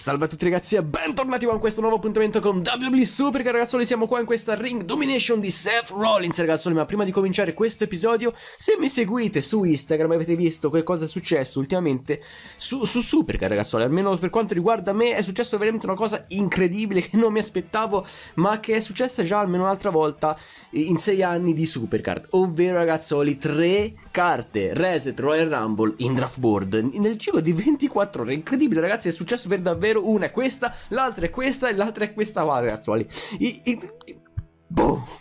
Salve a tutti ragazzi e bentornati qua in questo nuovo appuntamento con WB Super che ragazzuoli siamo qua in questa ring domination di Seth Rollins ragazzoli ma prima di cominciare questo episodio se mi seguite su Instagram avete visto che cosa è successo ultimamente su, su Supercar ragazzoli almeno per quanto riguarda me è successo veramente una cosa incredibile che non mi aspettavo ma che è successa già almeno un'altra volta in sei anni di Supercar ovvero ragazzoli tre carte Reset Royal Rumble in draft board nel giro di 24 ore incredibile ragazzi è successo per davvero davvero una è questa, l'altra è questa e l'altra è questa qua, ragazzuoli. I, i, i boh.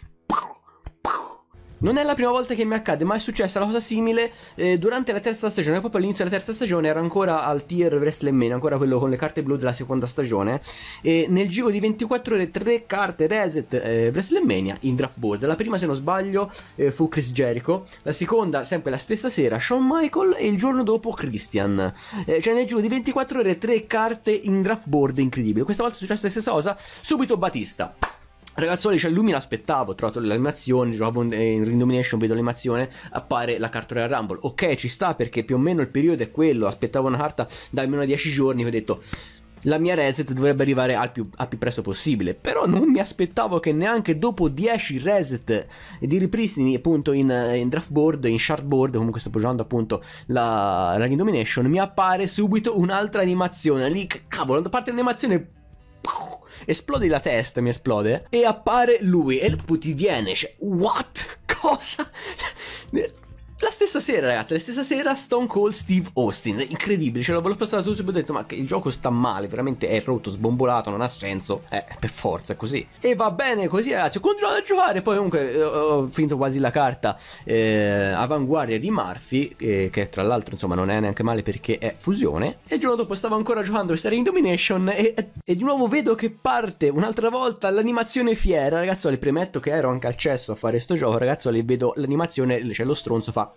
Non è la prima volta che mi accade, ma è successa una cosa simile eh, durante la terza stagione. Proprio all'inizio della terza stagione ero ancora al tier WrestleMania, ancora quello con le carte blu della seconda stagione. E nel giro di 24 ore, tre carte reset eh, WrestleMania in draft board. La prima, se non sbaglio, eh, fu Chris Jericho. La seconda, sempre la stessa sera, Shawn Michael. E il giorno dopo, Christian. Eh, cioè, nel giro di 24 ore, tre carte in draft board incredibile. Questa volta è successa la stessa cosa. Subito Batista. Ragazzuoli, cioè lui mi l'aspettavo, ho trovato l'animazione, giocavo eh, in Ring Domination, vedo l'animazione, appare la carta del Rumble. Ok, ci sta perché più o meno il periodo è quello, aspettavo una carta da almeno 10 giorni, ho detto la mia reset dovrebbe arrivare al più, al più, presto possibile, però non mi aspettavo che neanche dopo 10 reset di ripristini appunto in, eh, in draft board, in shard board, comunque sto giocando appunto la, la Ring Domination, mi appare subito un'altra animazione, lì cavolo, a parte l'animazione esplode la testa, mi esplode, e appare lui, e il ti viene, cioè, what? Cosa? La stessa sera, ragazzi, la stessa sera Stone Cold Steve Austin, incredibile, ce l'ho voluto passare tutto subito e ho detto "Ma che il gioco sta male, veramente è rotto, sbombolato, non ha senso". Eh, per forza così. E va bene così, ragazzi, ho continuato a giocare, poi comunque eh, ho finito quasi la carta eh, Avanguardia di Murphy, eh, che tra l'altro, insomma, non è neanche male perché è fusione, e il giorno dopo stavo ancora giocando questa in Domination e, e di nuovo vedo che parte un'altra volta l'animazione fiera, ragazzi, le premetto che ero anche accesso a fare sto gioco, ragazzi, le vedo l'animazione, c'è cioè lo stronzo fa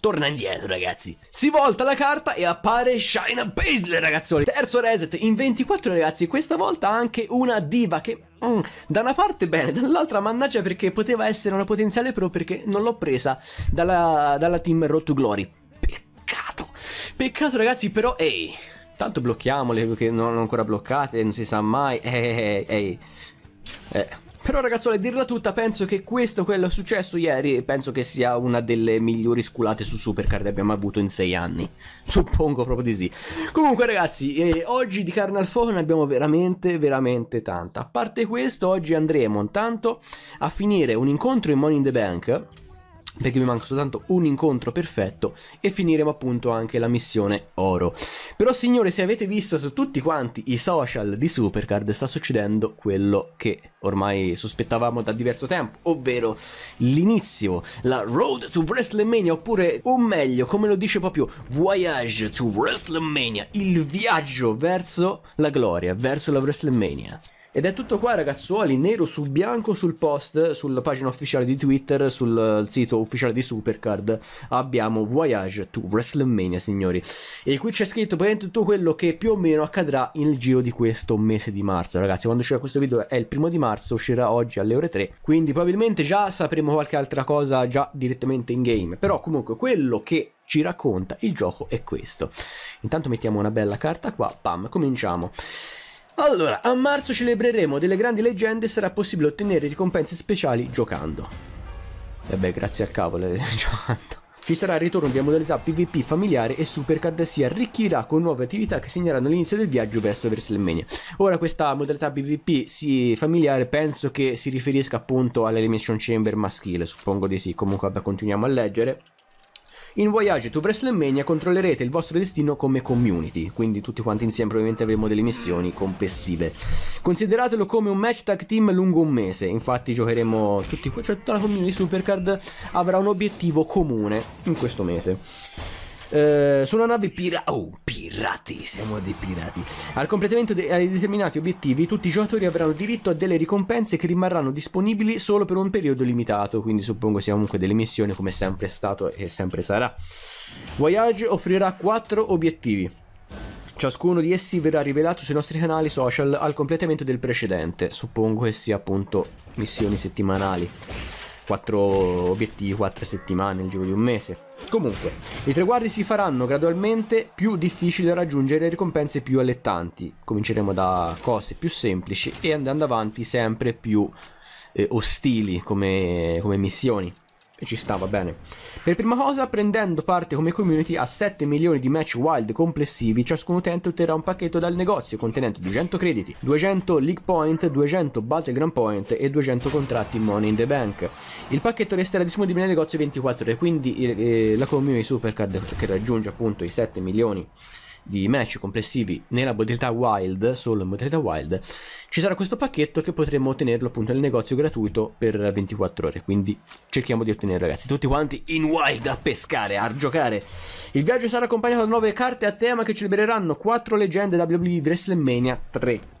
torna indietro ragazzi Si volta la carta e appare Shina Baszler ragazzoli Terzo reset in 24 ragazzi Questa volta anche una diva che mm, da una parte bene Dall'altra mannaggia perché poteva essere una potenziale pro Perché non l'ho presa dalla, dalla team Road to Glory Peccato Peccato ragazzi però ehi Tanto blocchiamole che non, non ancora bloccate Non si sa mai Ehi ehi eh, ehi eh. Però ragazzuoli, a dirla tutta, penso che questo, quello successo ieri, penso che sia una delle migliori sculate su Supercard che abbiamo avuto in sei anni. Suppongo proprio di sì. Comunque ragazzi, eh, oggi di Carnal Fall ne abbiamo veramente, veramente tanta. A parte questo, oggi andremo intanto a finire un incontro in Money in the Bank perché mi manca soltanto un incontro perfetto e finiremo appunto anche la missione oro. Però signore, se avete visto su tutti quanti i social di Supercard sta succedendo quello che ormai sospettavamo da diverso tempo, ovvero l'inizio, la road to WrestleMania oppure o meglio, come lo dice proprio Voyage to WrestleMania, il viaggio verso la gloria, verso la WrestleMania. Ed è tutto qua ragazzuoli, nero su bianco sul post, sulla pagina ufficiale di Twitter, sul sito ufficiale di Supercard, abbiamo Voyage to WrestleMania signori. E qui c'è scritto praticamente tutto quello che più o meno accadrà nel giro di questo mese di marzo ragazzi. Quando uscirà questo video è il primo di marzo, uscirà oggi alle ore 3, quindi probabilmente già sapremo qualche altra cosa già direttamente in game. Però comunque quello che ci racconta il gioco è questo. Intanto mettiamo una bella carta qua, pam, cominciamo. Allora, a marzo celebreremo delle grandi leggende e sarà possibile ottenere ricompense speciali giocando. E beh, grazie al cavolo, eh, giocando. Ci sarà il ritorno di modalità PvP familiare e Supercard si arricchirà con nuove attività che segneranno l'inizio del viaggio verso WrestleMania. Ora questa modalità PvP sì, familiare penso che si riferisca appunto all'Elimination Chamber maschile, suppongo di sì, comunque vabbè continuiamo a leggere. In Voyage to WrestleMania controllerete il vostro destino come community, quindi tutti quanti insieme probabilmente avremo delle missioni complessive. Consideratelo come un match tag team lungo un mese, infatti giocheremo tutti, cioè tutta la community Supercard avrà un obiettivo comune in questo mese. Eh, su una nave pirata. Oh, pirati, siamo dei pirati. Al completamento dei determinati obiettivi, tutti i giocatori avranno diritto a delle ricompense che rimarranno disponibili solo per un periodo limitato, quindi suppongo sia comunque delle missioni come sempre è stato e sempre sarà. Voyage offrirà quattro obiettivi. Ciascuno di essi verrà rivelato sui nostri canali social al completamento del precedente, suppongo che sia appunto missioni settimanali. 4 obiettivi, 4 settimane il giro di un mese. Comunque, i traguardi si faranno gradualmente più difficili da raggiungere e ricompense più allettanti. Cominceremo da cose più semplici e andando avanti sempre più eh, ostili come, come missioni. E ci stava bene. Per prima cosa, prendendo parte come community a 7 milioni di match wild complessivi, ciascun utente otterrà un pacchetto dal negozio contenente 200 crediti, 200 League Point, 200 Battleground Point e 200 contratti Money in the Bank. Il pacchetto resterà disponibile nel negozio 24 ore, quindi eh, la community Supercard che raggiunge appunto i 7 milioni di match complessivi nella modalità wild, solo in modalità wild, ci sarà questo pacchetto che potremo ottenerlo appunto nel negozio gratuito per 24 ore. Quindi cerchiamo di ottenere ragazzi tutti quanti in wild a pescare, a giocare. Il viaggio sarà accompagnato da nuove carte a tema che celebreranno 4 leggende WWE WrestleMania 3.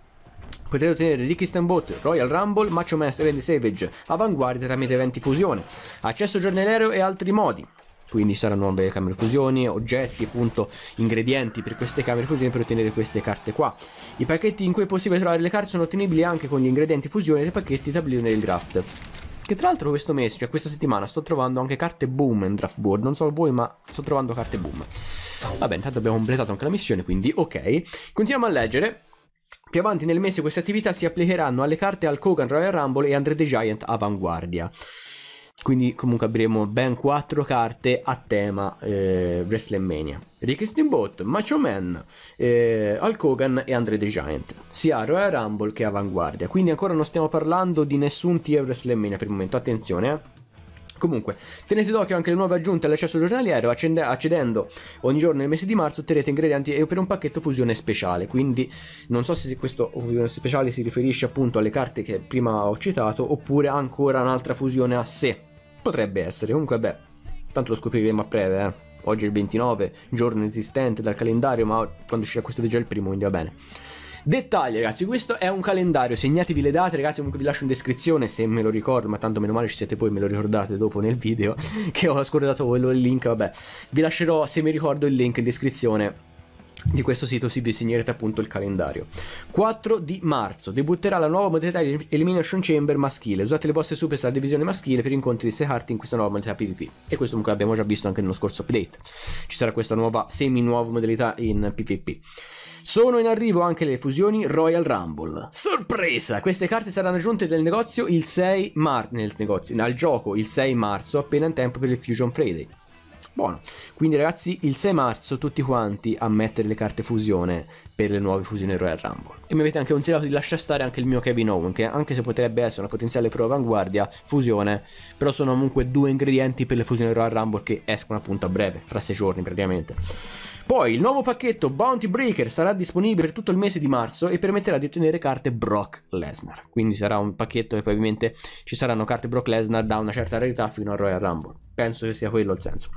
Potete ottenere Ricky Stambot, Royal Rumble, Macho Master Randy Savage, Avanguardia tramite eventi fusione, accesso giornaliero e altri modi quindi saranno nuove camere fusioni, oggetti, appunto, ingredienti per queste camere fusioni per ottenere queste carte qua. I pacchetti in cui è possibile trovare le carte sono ottenibili anche con gli ingredienti fusione dei pacchetti tablino del draft. Che tra l'altro questo mese, cioè questa settimana, sto trovando anche carte boom in draft board, non so voi ma sto trovando carte boom. Vabbè, intanto abbiamo completato anche la missione, quindi ok. Continuiamo a leggere. Più avanti nel mese queste attività si applicheranno alle carte al Kogan Royal Rumble e Andre the Giant Avanguardia. Quindi comunque avremo ben 4 carte a tema eh, WrestleMania. Ricky Steamboat, Macho Man, eh, Hulk Hogan e Andre the Giant, sia Royal Rumble che Avanguardia. Quindi ancora non stiamo parlando di nessun tier WrestleMania per il momento, attenzione eh. Comunque, tenete d'occhio anche le nuove aggiunte all'accesso giornaliero, accedendo ogni giorno nel mese di marzo otterrete ingredienti per un pacchetto fusione speciale, quindi non so se questo fusione speciale si riferisce appunto alle carte che prima ho citato oppure ancora un'altra fusione a sé. Potrebbe essere, comunque beh, tanto lo scopriremo a breve, eh. Oggi è il 29, giorno esistente dal calendario, ma quando uscirà questo video è il primo, quindi va bene. Dettagli ragazzi, questo è un calendario, segnatevi le date ragazzi, comunque vi lascio in descrizione se me lo ricordo, ma tanto meno male ci siete voi, me lo ricordate dopo nel video, che ho scordato quello il link, vabbè, vi lascerò se mi ricordo il link in descrizione di questo sito si disegnerete appunto il calendario. 4 di marzo debutterà la nuova modalità di Elimination Chamber maschile. Usate le vostre superstar divisione maschile per incontri di 6 hard in questa nuova modalità PvP. E questo comunque l'abbiamo già visto anche nello scorso update. Ci sarà questa nuova semi-nuova modalità in PvP. Sono in arrivo anche le fusioni Royal Rumble. Sorpresa! Queste carte saranno aggiunte nel negozio il 6 marzo, nel negozio, al gioco il 6 marzo, appena in tempo per il Fusion Friday. Buono. Quindi ragazzi, il 6 marzo tutti quanti a mettere le carte fusione per le nuove fusioni Royal Rumble. E mi avete anche consigliato di lasciare stare anche il mio Kevin Owen, che anche se potrebbe essere una potenziale prova avanguardia, fusione, però sono comunque due ingredienti per le fusioni Royal Rumble che escono appunto a breve, fra 6 giorni praticamente. Poi il nuovo pacchetto Bounty Breaker sarà disponibile per tutto il mese di marzo e permetterà di ottenere carte Brock Lesnar. Quindi sarà un pacchetto che probabilmente ci saranno carte Brock Lesnar da una certa rarità fino a Royal Rumble. Penso che sia quello il senso.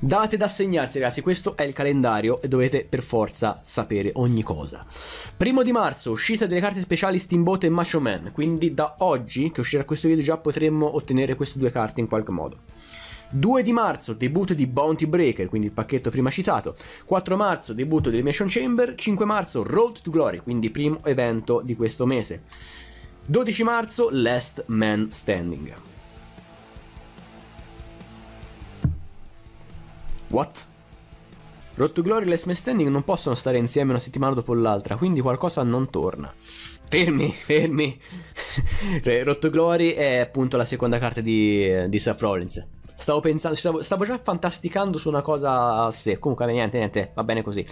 Date da segnarsi, ragazzi, questo è il calendario e dovete per forza sapere ogni cosa. Primo di marzo, uscita delle carte speciali Steamboat e Macho Man, quindi da oggi che uscirà questo video già potremmo ottenere queste due carte in qualche modo. 2 di marzo debutto di Bounty Breaker, quindi il pacchetto prima citato, 4 marzo debutto di Elimination Chamber, 5 marzo Road to Glory, quindi primo evento di questo mese. 12 marzo Last Man Standing. What? Rotto Glory e Les Standing non possono stare insieme una settimana dopo l'altra, quindi qualcosa non torna. Fermi, fermi. Rotto Glory è appunto la seconda carta di, eh, di Seth Rollins. Stavo pensando, stavo, stavo, già fantasticando su una cosa a sé. Comunque, niente, niente, va bene così.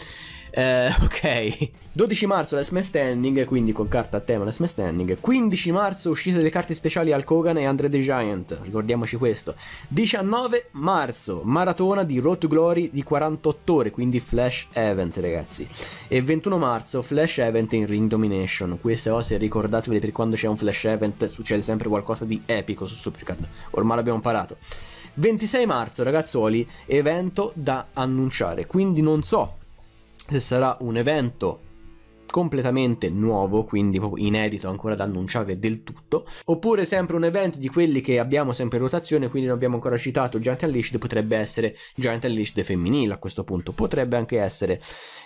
Eh, ok. 12 marzo l'S Man Standing, quindi con carta a tema l'S Man Standing. 15 marzo uscite delle carte speciali al Kogan e Andre the Giant, ricordiamoci questo. 19 marzo, maratona di Road to Glory di 48 ore, quindi Flash Event, ragazzi. E 21 marzo, Flash Event in Ring Domination. Queste cose ricordatevele per quando c'è un Flash Event succede sempre qualcosa di epico su Supercard. Ormai l'abbiamo imparato. 26 marzo, ragazzuoli, evento da annunciare. Quindi non so se sarà un evento completamente nuovo, quindi proprio inedito ancora da annunciare del tutto, oppure sempre un evento di quelli che abbiamo sempre in rotazione, quindi non abbiamo ancora citato Giant Unleashed, potrebbe essere Giant Unleashed femminile a questo punto, potrebbe anche essere,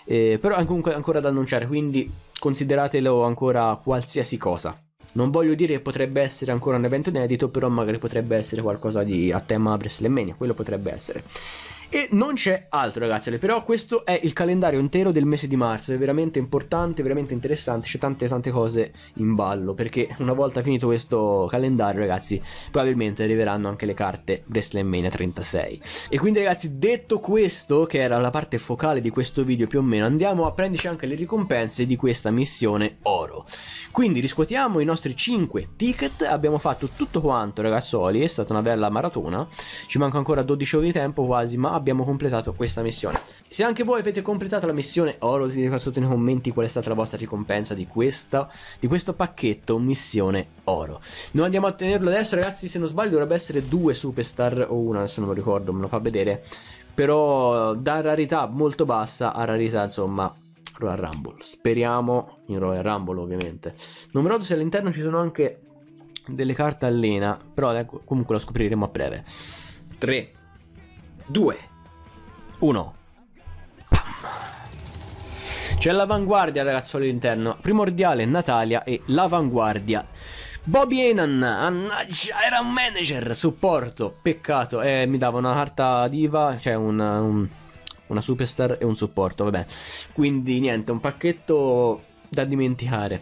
eh, però comunque ancora da annunciare, quindi consideratelo ancora qualsiasi cosa. Non voglio dire che potrebbe essere ancora un evento inedito, però magari potrebbe essere qualcosa di a tema WrestleMania, quello potrebbe essere. E non c'è altro, ragazzi. Però questo è il calendario intero del mese di marzo. È veramente importante, veramente interessante. C'è tante, tante cose in ballo. Perché una volta finito questo calendario, ragazzi, probabilmente arriveranno anche le carte WrestleMania 36. E quindi, ragazzi, detto questo, che era la parte focale di questo video più o meno, andiamo a prenderci anche le ricompense di questa missione oro. Quindi riscuotiamo i nostri 5 ticket. Abbiamo fatto tutto quanto, ragazzoli. È stata una bella maratona. Ci manca ancora 12 ore di tempo quasi, ma abbiamo abbiamo completato questa missione. Se anche voi avete completato la missione, oro dite qua sotto nei commenti qual è stata la vostra ricompensa di, questa, di questo pacchetto missione oro. Noi andiamo a ottenerlo adesso, ragazzi, se non sbaglio dovrebbe essere due superstar o una, adesso non me lo ricordo, me lo fa vedere. Però da rarità molto bassa a rarità, insomma, Royal Rumble. Speriamo in Royal Rumble, ovviamente. Non mi ricordo se all'interno ci sono anche delle carte allena, però ecco, comunque lo scopriremo a breve. 3, 2, 1. C'è l'avanguardia, ragazzo, all'interno. Primordiale, Natalia e l'avanguardia. Bobby Enan, annaggia, era un manager, supporto, peccato, eh, mi dava una carta diva, cioè una, un, una superstar e un supporto, vabbè, quindi niente, un pacchetto da dimenticare,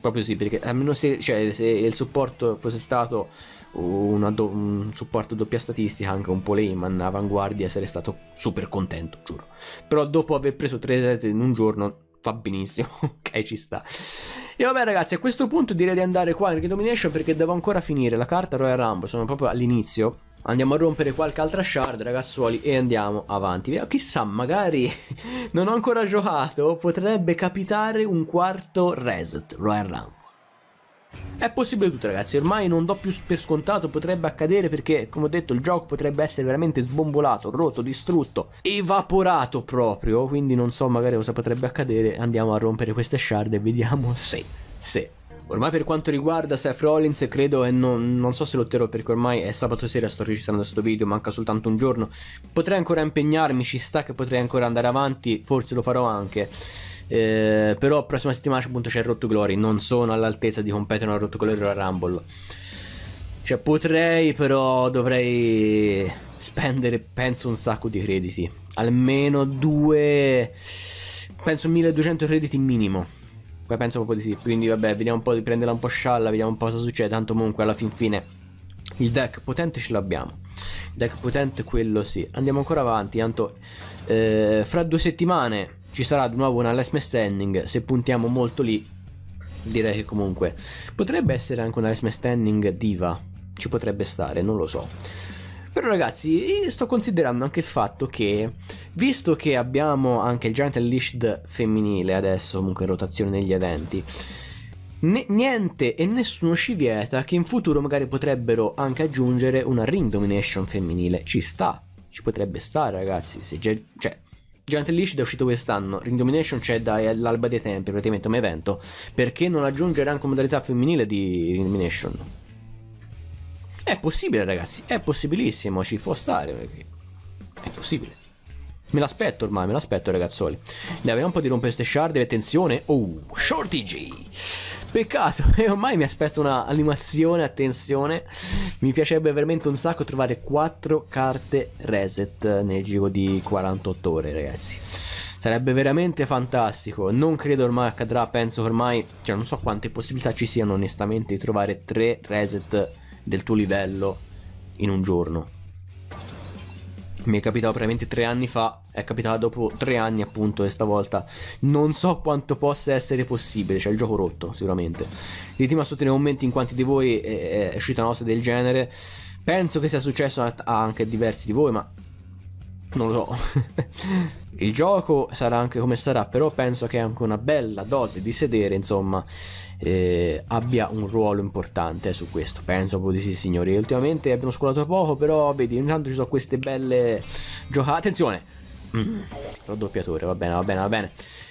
proprio sì, perché almeno se, cioè, se il supporto fosse stato do- un supporto doppia statistica, anche un po' Lehman avanguardia, sarei stato super contento, giuro. Però dopo aver preso tre set in un giorno, fa benissimo, ok, ci sta. E vabbè ragazzi, a questo punto direi di andare qua in Redomination perché devo ancora finire la carta Royal Rumble, sono proprio all'inizio. Andiamo a rompere qualche altra shard ragazzuoli e andiamo avanti. Chissà, magari non ho ancora giocato, potrebbe capitare un quarto reset Royal Rumble. È possibile tutto ragazzi, ormai non do più per scontato, potrebbe accadere perché come ho detto il gioco potrebbe essere veramente sbombolato, rotto, distrutto, evaporato proprio, quindi non so magari cosa potrebbe accadere, andiamo a rompere queste shard e vediamo se, se Ormai per quanto riguarda Seth Rollins credo e non, non, so se lo terrò perché ormai è sabato sera sto registrando questo video, manca soltanto un giorno. Potrei ancora impegnarmi, ci sta che potrei ancora andare avanti, forse lo farò anche. Eh, però prossima settimana appunto c'è il Rotto Glory. Non sono all'altezza di competere al Rotto Glory o al Rumble. Cioè potrei, però dovrei spendere penso un sacco di crediti. Almeno due... Penso 1200 crediti minimo. Poi penso proprio di sì. Quindi vabbè, vediamo un po' di prenderla un po' scialla, vediamo un po' cosa succede. Tanto comunque alla fin fine il deck potente ce l'abbiamo. Il deck potente quello sì. Andiamo ancora avanti, tanto eh, fra due settimane ci sarà di nuovo una last man standing se puntiamo molto lì direi che comunque potrebbe essere anche una last man standing diva ci potrebbe stare non lo so però ragazzi sto considerando anche il fatto che visto che abbiamo anche il Giant Unleashed femminile adesso comunque in rotazione negli eventi N niente e nessuno ci vieta che in futuro magari potrebbero anche aggiungere una ring domination femminile. Ci sta, ci potrebbe stare, ragazzi. Se cioè, Giant Leash è uscito quest'anno, Ring Domination c'è dall'alba dei tempi, praticamente un evento, perché non aggiungere anche modalità femminile di Ring Domination? È possibile ragazzi, è possibilissimo, ci può stare, perché è possibile. Me l'aspetto ormai, me l'aspetto ragazzoli. Ne abbiamo un po' di rompere ste shard, attenzione, oh, shorty G! Peccato, e ormai mi aspetto un'animazione, attenzione. Mi piacerebbe veramente un sacco trovare 4 carte reset nel giro di 48 ore, ragazzi. Sarebbe veramente fantastico. Non credo ormai accadrà, penso che ormai, cioè non so quante possibilità ci siano onestamente di trovare 3 reset del tuo livello in un giorno mi è capitato praticamente tre anni fa, è capitato dopo tre anni appunto e stavolta non so quanto possa essere possibile, cioè il gioco rotto sicuramente. Ditemi sotto nei commenti in quanti di voi è, eh, eh, è uscita una cosa del genere, penso che sia successo a, a anche diversi di voi ma non lo so. Il gioco sarà anche come sarà, però penso che anche una bella dose di sedere, insomma, eh, abbia un ruolo importante su questo. Penso proprio di sì, signori. Ultimamente abbiamo scolato poco, però vedi, intanto ci sono queste belle giocate. Attenzione! Mm. Raddoppiatore, va bene, va bene, va bene.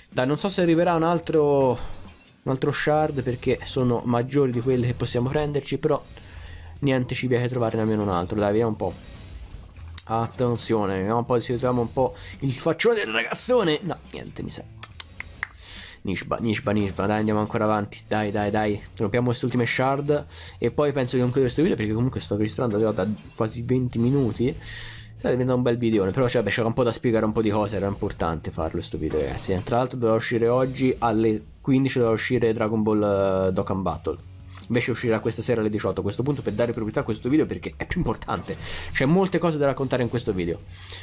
Dai, non so se arriverà un altro, un altro shard perché sono maggiori di quelle che possiamo prenderci, però niente ci piace trovare nemmeno un altro. Dai, vediamo un po'. Attenzione, vediamo un po' se troviamo un po' il faccione del ragazzone. No, niente, mi sa. Nishba, Nishba, Nishba, dai andiamo ancora avanti, dai dai dai, rompiamo queste ultime shard e poi penso di concludere questo video perché comunque sto registrando da quasi 20 minuti, sta diventando un bel video, però cioè, c'era un po' da spiegare un po' di cose, era importante farlo questo video ragazzi, tra l'altro dovrà uscire oggi alle 15 dovrà uscire Dragon Ball uh, Dokkan Battle. Invece uscirà questa sera alle 18 a questo punto per dare priorità a questo video perché è più importante. C'è molte cose da raccontare in questo video.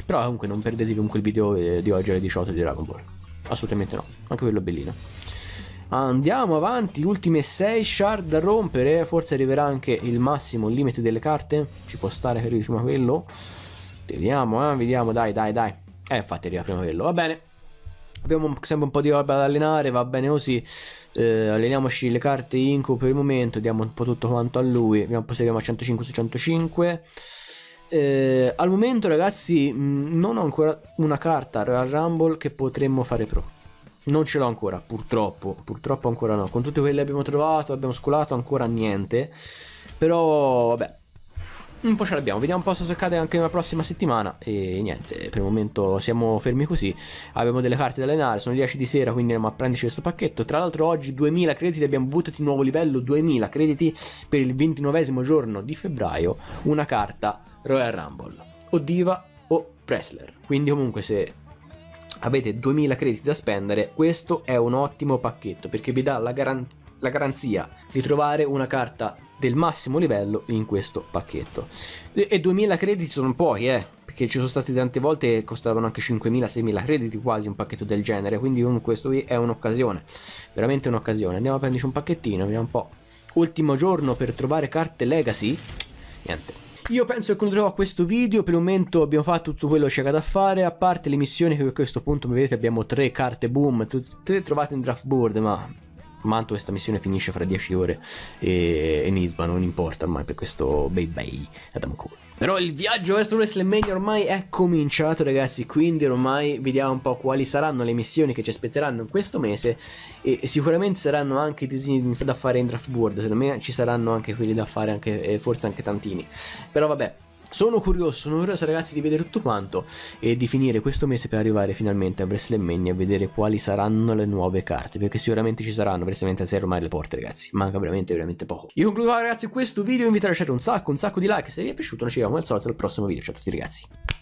Però comunque non perdetevi comunque il video eh, di oggi alle 18 di Dragon Ball. Assolutamente no, anche quello bellino. Andiamo avanti, ultime 6 shard da rompere, forse arriverà anche il massimo limite delle carte, ci può stare per prima quello. Vediamo, eh, vediamo, dai, dai, dai. Eh, infatti arriva prima quello, va bene. Abbiamo sempre un po' di roba da allenare, va bene così eh, alleniamoci le carte Inco per il momento, diamo un po' tutto quanto a lui, abbiamo proseguiamo a 105 su 105. Eh, al momento ragazzi mm, non ho ancora una carta Royal Rumble che potremmo fare pro. Non ce l'ho ancora, purtroppo, purtroppo ancora no. Con tutte quelle che abbiamo trovato, abbiamo scolato ancora niente. Però vabbè, un po' ce l'abbiamo. Vediamo un po' se accade anche nella prossima settimana. E niente, per il momento siamo fermi così. Abbiamo delle carte da allenare. Sono 10 di sera, quindi andiamo a prenderci questo pacchetto. Tra l'altro, oggi 2000 crediti. Abbiamo buttato buttati nuovo livello 2000 crediti per il 29 giorno di febbraio. Una carta Royal Rumble, o Diva o Pressler. Quindi, comunque, se avete 2000 crediti da spendere, questo è un ottimo pacchetto perché vi dà la garanzia la garanzia di trovare una carta del massimo livello in questo pacchetto. E 2000 crediti sono pochi, eh, perché ci sono state tante volte che costavano anche 5.000, 6.000 crediti quasi un pacchetto del genere, quindi un, questo qui è un'occasione, veramente un'occasione. Andiamo a prenderci un pacchettino, vediamo un po'. Ultimo giorno per trovare carte legacy? Niente. Io penso che concluderò questo video, per il momento abbiamo fatto tutto quello che c'era da fare, a parte le missioni che a questo punto vedete abbiamo tre carte boom, tutte tre trovate in draft board, ma Manto questa missione finisce fra 10 ore e, e Nisba non importa ormai per questo Bay Bay Adam Cole. Però il viaggio verso WrestleMania ormai è cominciato ragazzi, quindi ormai vediamo un po' quali saranno le missioni che ci aspetteranno in questo mese e sicuramente saranno anche i disegni da fare in draft board, secondo me ci saranno anche quelli da fare anche, eh, forse anche tantini. Però vabbè, sono curioso, sono curioso ragazzi di vedere tutto quanto e di finire questo mese per arrivare finalmente a WrestleMania e vedere quali saranno le nuove carte, perché sicuramente ci saranno, WrestleMania 6 ormai le porte ragazzi, manca veramente veramente poco. Io concludo ragazzi questo video, vi invito a lasciare un sacco, un sacco di like se vi è piaciuto, noi ci vediamo al solito al prossimo video, ciao a tutti ragazzi.